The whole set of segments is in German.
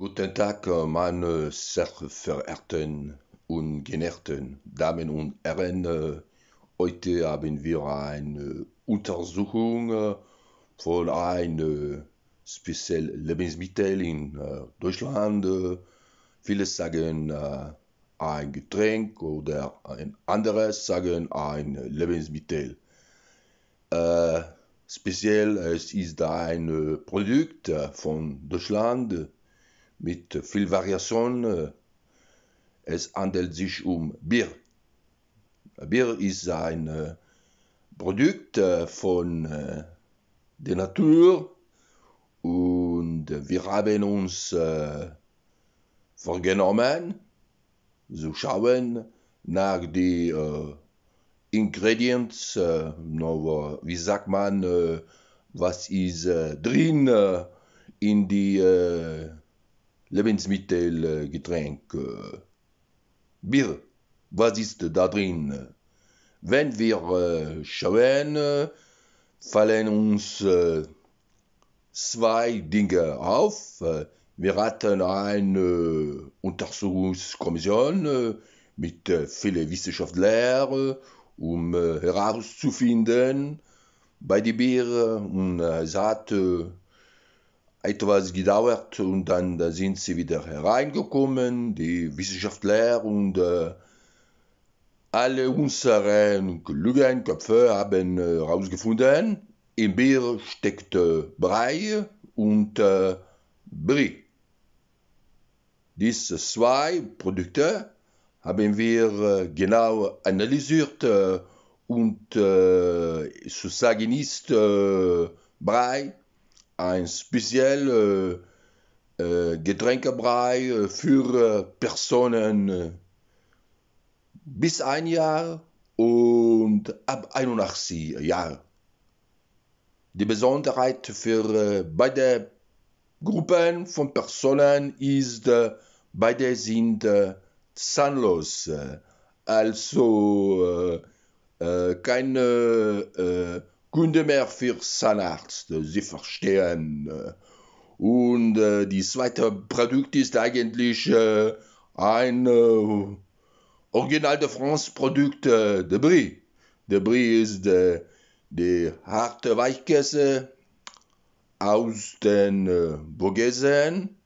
Guten Tag, äh, meine sehr verehrten und generten Damen und Herren. Äh, heute haben wir eine Untersuchung äh, von einem speziellen Lebensmittel in Deutschland. Viele sagen ein Getränk oder ein anderes sagen ein Lebensmittel. Äh, speziell es ist ein Produkt von Deutschland mit viel Variation. Äh, es handelt sich um Bier. Bier ist ein äh, Produkt äh, von der Natur und wir haben uns vorgenommen zu schauen nach den Ingredients, wie sagt man, was ist drin in die Lebensmittel, äh, Getränk, äh, Bier. Was ist da drin? Wenn wir äh, schauen, fallen uns zwei Dinge auf. Wir hatten eine Untersuchungskommission mit vielen Wissenschaftlern, um herauszufinden, bei dem Bier, und Saat etwas gedauert und dann sind sie wieder hereingekommen, die Wissenschaftler und äh, alle unsere klugen Köpfe haben herausgefunden, äh, im Bier steckt äh, Brei und äh, Brie. Diese zwei Produkte haben wir äh, genau analysiert äh, und äh, zu sagen ist Brei ein spezielles äh, äh, Getränkebrei für äh, Personen äh, bis ein Jahr und ab 81 Jahre. Die Besonderheit für beide Gruppen von Personen ist, beide sind zahnlos, also äh, keine äh, Kunde für Zahnarzt, äh, Sie verstehen. Äh. Und äh, das zweite Produkt ist eigentlich äh, ein äh, Original de France Produkt äh, de Brie. De Brie ist äh, die harte Weichkäse aus den äh, Burgesen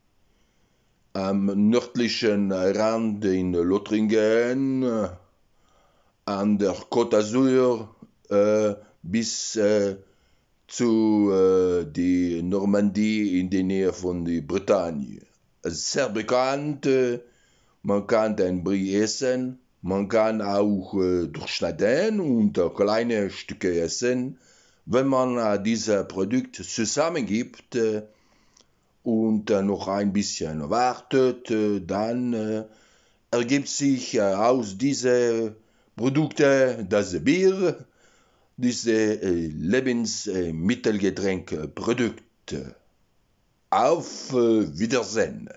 am nördlichen Rand in Lothringen, äh, an der Côte d'Azur, bis äh, zu äh, die Normandie in der Nähe von die Bretagne. Also sehr bekannt, äh, man kann den Brie essen, man kann auch äh, durchschneiden und kleine Stücke essen, wenn man äh, dieses Produkt zusammengibt äh, und noch ein bisschen wartet, äh, dann äh, ergibt sich aus diesen Produkten das Bier, diese äh, Lebensmittelgetränkprodukte. Äh, Auf äh, Wiedersehen!